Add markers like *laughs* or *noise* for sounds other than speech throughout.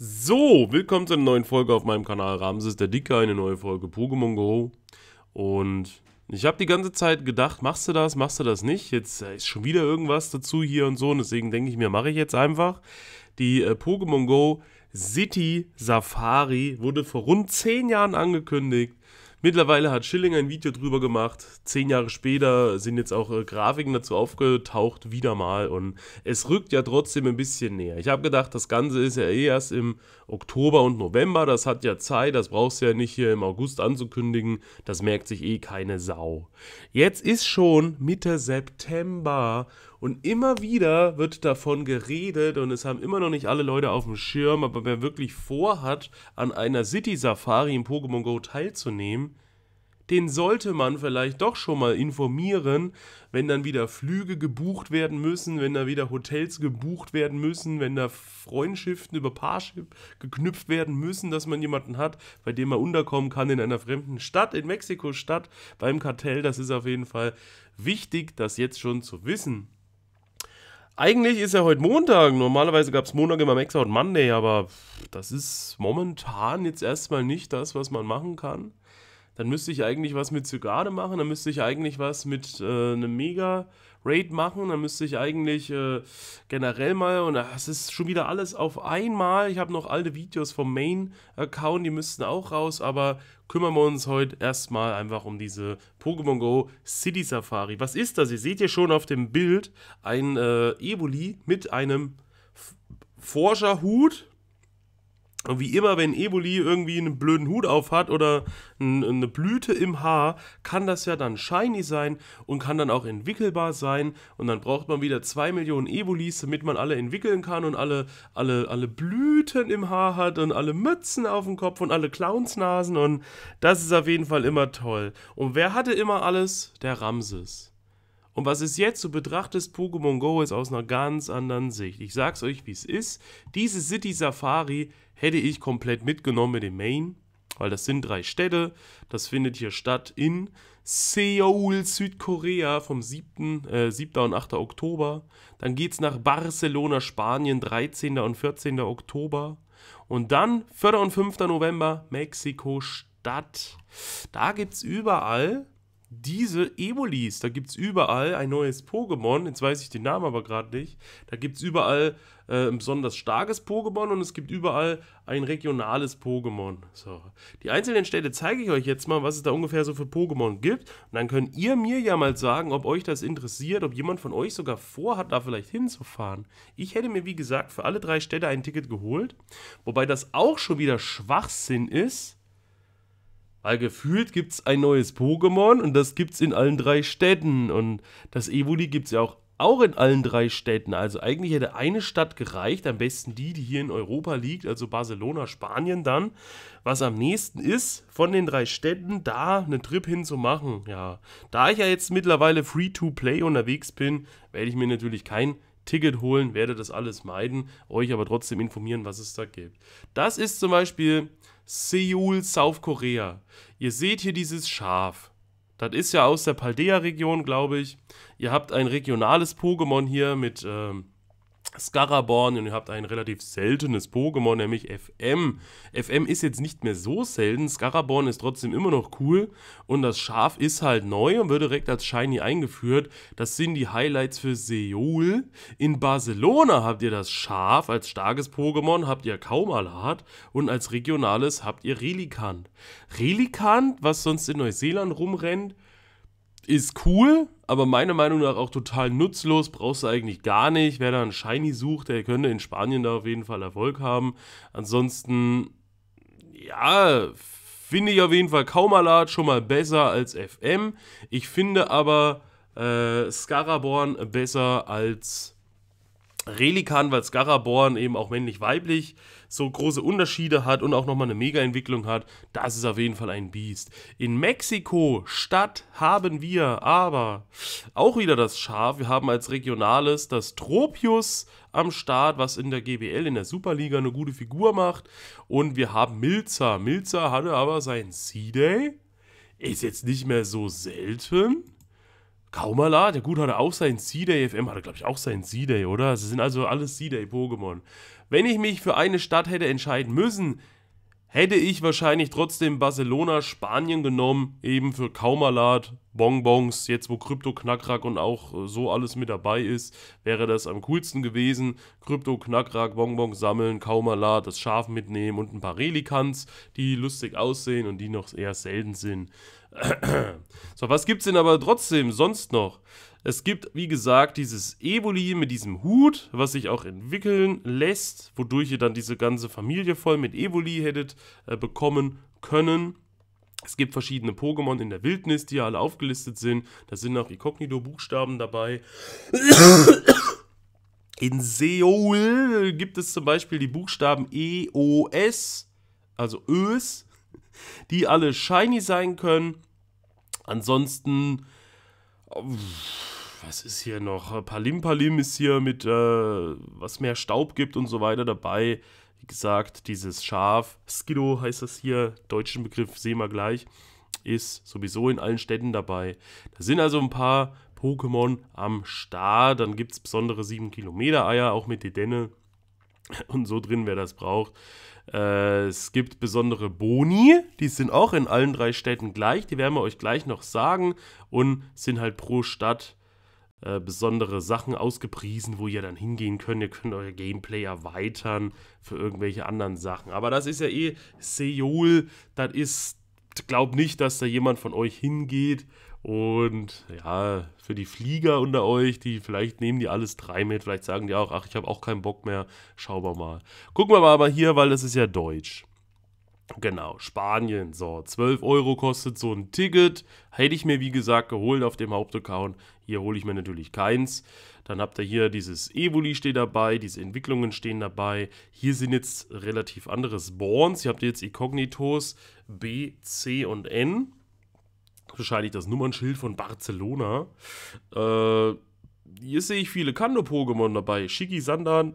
So, willkommen zu einer neuen Folge auf meinem Kanal Ramses der Dicke, eine neue Folge Pokémon Go. Und ich habe die ganze Zeit gedacht, machst du das, machst du das nicht? Jetzt äh, ist schon wieder irgendwas dazu hier und so und deswegen denke ich mir, mache ich jetzt einfach. Die äh, Pokémon Go City Safari wurde vor rund 10 Jahren angekündigt Mittlerweile hat Schilling ein Video drüber gemacht. Zehn Jahre später sind jetzt auch äh, Grafiken dazu aufgetaucht, wieder mal. Und es rückt ja trotzdem ein bisschen näher. Ich habe gedacht, das Ganze ist ja eh erst im Oktober und November. Das hat ja Zeit. Das brauchst du ja nicht hier im August anzukündigen. Das merkt sich eh keine Sau. Jetzt ist schon Mitte September und immer wieder wird davon geredet und es haben immer noch nicht alle Leute auf dem Schirm, aber wer wirklich vorhat, an einer City Safari in Pokémon Go teilzunehmen, den sollte man vielleicht doch schon mal informieren, wenn dann wieder Flüge gebucht werden müssen, wenn da wieder Hotels gebucht werden müssen, wenn da Freundschaften über Parship geknüpft werden müssen, dass man jemanden hat, bei dem man unterkommen kann in einer fremden Stadt, in Mexiko-Stadt, beim Kartell. Das ist auf jeden Fall wichtig, das jetzt schon zu wissen. Eigentlich ist ja heute Montag. Normalerweise gab es Montag immer Max Out Monday, aber das ist momentan jetzt erstmal nicht das, was man machen kann. Dann müsste ich eigentlich was mit Zygarde machen, dann müsste ich eigentlich was mit äh, einem Mega Raid machen, dann müsste ich eigentlich äh, generell mal, und es ist schon wieder alles auf einmal. Ich habe noch alte Videos vom Main-Account, die müssten auch raus, aber kümmern wir uns heute erstmal einfach um diese Pokémon Go City Safari. Was ist das? Ihr seht hier schon auf dem Bild ein äh, Evoli mit einem Forscherhut und wie immer, wenn Eboli irgendwie einen blöden Hut auf hat oder eine Blüte im Haar, kann das ja dann shiny sein und kann dann auch entwickelbar sein. Und dann braucht man wieder zwei Millionen Ebolis, damit man alle entwickeln kann und alle, alle, alle Blüten im Haar hat und alle Mützen auf dem Kopf und alle Clownsnasen. Und das ist auf jeden Fall immer toll. Und wer hatte immer alles? Der Ramses. Und was ist jetzt Du betrachtest, Pokémon Go ist aus einer ganz anderen Sicht. Ich sag's euch, wie es ist. Diese City Safari hätte ich komplett mitgenommen mit dem Main, weil das sind drei Städte. Das findet hier statt in Seoul, Südkorea vom 7., äh, 7. und 8. Oktober. Dann geht's nach Barcelona, Spanien, 13. und 14. Oktober. Und dann 4. und 5. November, Mexiko-Stadt. Da gibt's überall diese Ebolis, da gibt es überall ein neues Pokémon, jetzt weiß ich den Namen aber gerade nicht, da gibt es überall äh, ein besonders starkes Pokémon und es gibt überall ein regionales Pokémon. So. Die einzelnen Städte zeige ich euch jetzt mal, was es da ungefähr so für Pokémon gibt und dann könnt ihr mir ja mal sagen, ob euch das interessiert, ob jemand von euch sogar vorhat, da vielleicht hinzufahren. Ich hätte mir, wie gesagt, für alle drei Städte ein Ticket geholt, wobei das auch schon wieder Schwachsinn ist, weil gefühlt gibt es ein neues Pokémon und das gibt es in allen drei Städten. Und das Evoli gibt es ja auch, auch in allen drei Städten. Also eigentlich hätte eine Stadt gereicht, am besten die, die hier in Europa liegt, also Barcelona, Spanien dann. Was am nächsten ist, von den drei Städten da einen Trip hin zu machen. Ja, da ich ja jetzt mittlerweile Free-to-Play unterwegs bin, werde ich mir natürlich kein Ticket holen, werde das alles meiden, euch aber trotzdem informieren, was es da gibt. Das ist zum Beispiel Seoul, South Korea. Ihr seht hier dieses Schaf. Das ist ja aus der Paldea-Region, glaube ich. Ihr habt ein regionales Pokémon hier mit ähm, Scaraborn und ihr habt ein relativ seltenes Pokémon, nämlich FM. FM ist jetzt nicht mehr so selten, Scaraborn ist trotzdem immer noch cool und das Schaf ist halt neu und wird direkt als Shiny eingeführt. Das sind die Highlights für Seoul. In Barcelona habt ihr das Schaf, als starkes Pokémon habt ihr kaum Kaumalat und als regionales habt ihr Relikant. Relikant, was sonst in Neuseeland rumrennt, ist cool, aber meiner Meinung nach auch total nutzlos, brauchst du eigentlich gar nicht. Wer da einen Shiny sucht, der könnte in Spanien da auf jeden Fall Erfolg haben. Ansonsten, ja, finde ich auf jeden Fall Kaumalat schon mal besser als FM. Ich finde aber äh, Scaraborn besser als Relikan, weil Skaraborn eben auch männlich-weiblich so große Unterschiede hat und auch nochmal eine Mega-Entwicklung hat, das ist auf jeden Fall ein Biest. In Mexiko Stadt haben wir aber auch wieder das Schaf. Wir haben als regionales das Tropius am Start, was in der GBL, in der Superliga eine gute Figur macht. Und wir haben Milzer. Milzer hatte aber sein C-Day. Ist jetzt nicht mehr so selten. Kaumala, der Gut hatte auch seinen C-Day, FM hatte, glaube ich, auch seinen C-Day, oder? Sie also, sind also alles C-Day-Pokémon. Wenn ich mich für eine Stadt hätte entscheiden müssen, hätte ich wahrscheinlich trotzdem Barcelona, Spanien genommen, eben für Kaumalat, Bonbons, jetzt wo Krypto Knackrack und auch äh, so alles mit dabei ist, wäre das am coolsten gewesen. Krypto Knackrack, Bonbons sammeln, Kaumalat, das Schaf mitnehmen und ein paar Relikans, die lustig aussehen und die noch eher selten sind. So, was gibt's denn aber trotzdem sonst noch? Es gibt, wie gesagt, dieses Eboli mit diesem Hut, was sich auch entwickeln lässt, wodurch ihr dann diese ganze Familie voll mit Eboli hättet äh, bekommen können. Es gibt verschiedene Pokémon in der Wildnis, die ja alle aufgelistet sind. Da sind auch Inkognito-Buchstaben dabei. *coughs* In Seoul gibt es zum Beispiel die Buchstaben EOS, also Ös, die alle shiny sein können. Ansonsten, oh, was ist hier noch? Palim Palim ist hier mit, äh, was mehr Staub gibt und so weiter dabei. Wie gesagt, dieses Schaf, Skiddo heißt das hier, deutschen Begriff sehen wir gleich, ist sowieso in allen Städten dabei. Da sind also ein paar Pokémon am Start. Dann gibt es besondere 7-Kilometer-Eier, auch mit Dedenne. *laughs* und so drin, wer das braucht. Äh, es gibt besondere Boni, die sind auch in allen drei Städten gleich, die werden wir euch gleich noch sagen und sind halt pro Stadt äh, besondere Sachen ausgepriesen, wo ihr dann hingehen könnt. Ihr könnt euer Gameplay erweitern für irgendwelche anderen Sachen. Aber das ist ja eh Seoul, das ist, glaubt nicht, dass da jemand von euch hingeht und ja, für die Flieger unter euch, die vielleicht nehmen die alles drei mit, vielleicht sagen die auch, ach, ich habe auch keinen Bock mehr, schauen wir mal. Gucken wir mal aber hier, weil das ist ja deutsch. Genau, Spanien. So, 12 Euro kostet so ein Ticket. Hätte ich mir, wie gesagt, geholt auf dem Hauptaccount. Hier hole ich mir natürlich keins. Dann habt ihr hier dieses Evoli steht dabei, diese Entwicklungen stehen dabei. Hier sind jetzt relativ andere Spawns. Hier habt ihr jetzt Incognitos B, C und N wahrscheinlich das Nummernschild von Barcelona. Äh, hier sehe ich viele Kando-Pokémon dabei. Shiki Sandan,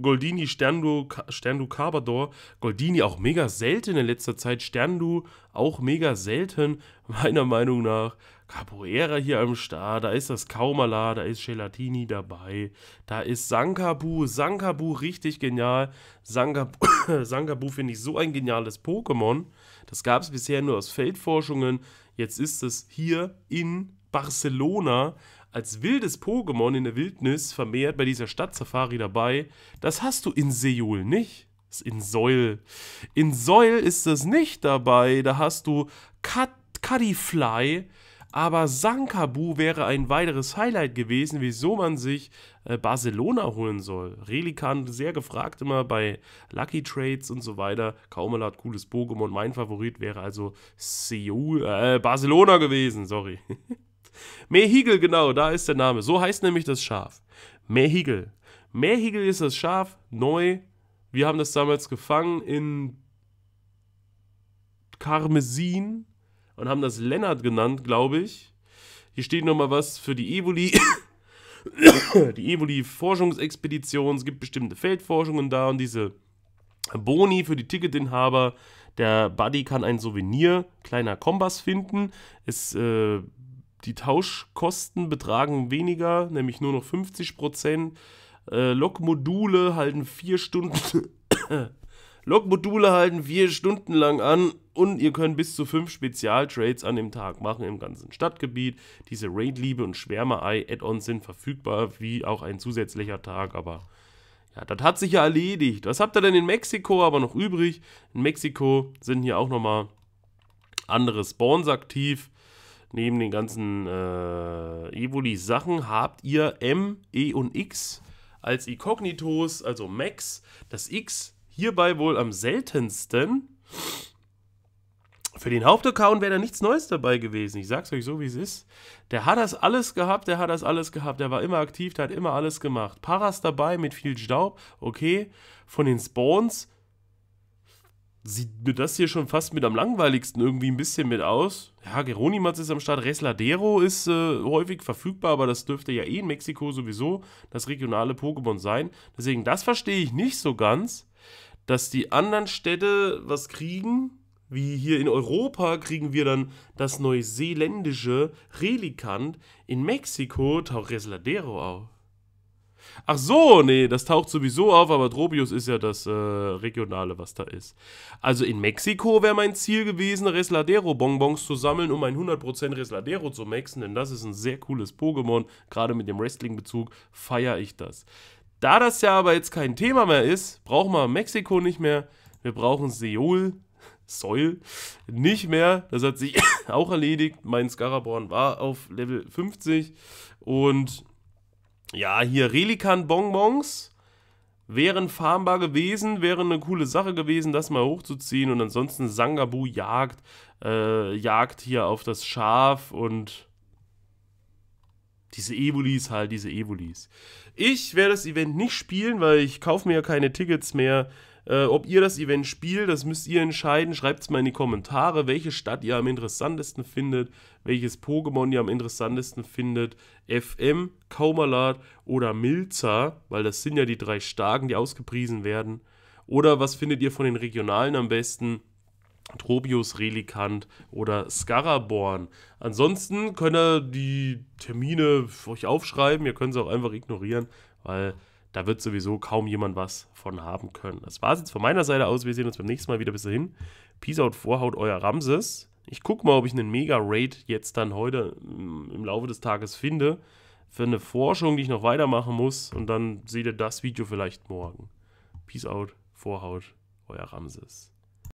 Goldini, Sterndu, Sterndu Carbador. Goldini auch mega selten in letzter Zeit. Sterndu auch mega selten, *laughs* meiner Meinung nach. Capoeira hier am Start, da ist das Kaumala, da ist Gelatini dabei, da ist Sankabu, Sankabu richtig genial, Sankabu, *coughs* Sankabu finde ich so ein geniales Pokémon, das gab es bisher nur aus Feldforschungen. Jetzt ist es hier in Barcelona als wildes Pokémon in der Wildnis vermehrt bei dieser Stadtsafari dabei. Das hast du in Seoul nicht. Das ist In Seul. In Seul ist das nicht dabei. Da hast du Cut Cuddyfly, aber Sankabu wäre ein weiteres Highlight gewesen, wieso man sich äh, Barcelona holen soll. Relikan sehr gefragt immer bei Lucky Trades und so weiter. Kaumel hat cooles Pokémon. Mein Favorit wäre also Seoul, äh, äh Barcelona gewesen, sorry. *laughs* Mehigel, genau, da ist der Name. So heißt nämlich das Schaf. Mehigel. Mehigel ist das Schaf, neu. Wir haben das damals gefangen in Karmesin und haben das Lennart genannt, glaube ich. Hier steht nochmal was für die Evoli. *coughs* die Evoli-Forschungsexpedition. Es gibt bestimmte Feldforschungen da und diese Boni für die Ticketinhaber. Der Buddy kann ein Souvenir, kleiner Kompass finden. Es, äh, die Tauschkosten betragen weniger, nämlich nur noch 50%. Äh, Lokmodule halten 4 Stunden *coughs* Logmodule module halten wir stundenlang an und ihr könnt bis zu fünf Spezialtrades an dem Tag machen im ganzen Stadtgebiet. Diese Raid-Liebe und schwärme eye add ons sind verfügbar, wie auch ein zusätzlicher Tag, aber ja, das hat sich ja erledigt. Was habt ihr denn in Mexiko aber noch übrig? In Mexiko sind hier auch nochmal andere Spawns aktiv. Neben den ganzen äh, Evoli-Sachen habt ihr M, E und X als Inkognitos, also Max. Das X Hierbei wohl am seltensten. Für den Hauptaccount wäre da nichts Neues dabei gewesen. Ich sag's euch so, wie es ist. Der hat das alles gehabt, der hat das alles gehabt. Der war immer aktiv, der hat immer alles gemacht. Paras dabei mit viel Staub, okay. Von den Spawns sieht mir das hier schon fast mit am langweiligsten irgendwie ein bisschen mit aus. Ja, Geronimatz ist am Start, Resladero ist äh, häufig verfügbar, aber das dürfte ja eh in Mexiko sowieso das regionale Pokémon sein. Deswegen, das verstehe ich nicht so ganz dass die anderen Städte was kriegen, wie hier in Europa kriegen wir dann das neuseeländische Relikant, in Mexiko taucht Resladero auf. Ach so, nee, das taucht sowieso auf, aber Drobius ist ja das äh, Regionale, was da ist. Also in Mexiko wäre mein Ziel gewesen, Resladero-Bonbons zu sammeln, um ein 100% Resladero zu maxen, denn das ist ein sehr cooles Pokémon. Gerade mit dem Wrestling-Bezug feiere ich das. Da das ja aber jetzt kein Thema mehr ist, brauchen wir Mexiko nicht mehr. Wir brauchen Seoul, *laughs* Seul nicht mehr. Das hat sich *coughs* auch erledigt. Mein Scaraborn war auf Level 50. Und ja, hier Relikan Bonbons wären farmbar gewesen, wäre eine coole Sache gewesen, das mal hochzuziehen. Und ansonsten Sangabu jagt, äh, jagt hier auf das Schaf und diese Evolis halt, diese Evolis. Ich werde das Event nicht spielen, weil ich kaufe mir ja keine Tickets mehr. Äh, ob ihr das Event spielt, das müsst ihr entscheiden. Schreibt es mal in die Kommentare, welche Stadt ihr am interessantesten findet, welches Pokémon ihr am interessantesten findet. FM, Kaumalat oder Milza, weil das sind ja die drei starken, die ausgepriesen werden. Oder was findet ihr von den Regionalen am besten? Trobius Relikant oder Scaraborn. Ansonsten könnt ihr die Termine für euch aufschreiben, ihr könnt sie auch einfach ignorieren, weil da wird sowieso kaum jemand was von haben können. Das war es jetzt von meiner Seite aus. Wir sehen uns beim nächsten Mal wieder. Bis dahin. Peace out, Vorhaut, euer Ramses. Ich gucke mal, ob ich einen Mega-Raid jetzt dann heute mm, im Laufe des Tages finde. Für eine Forschung, die ich noch weitermachen muss. Und dann seht ihr das Video vielleicht morgen. Peace out, Vorhaut, euer Ramses.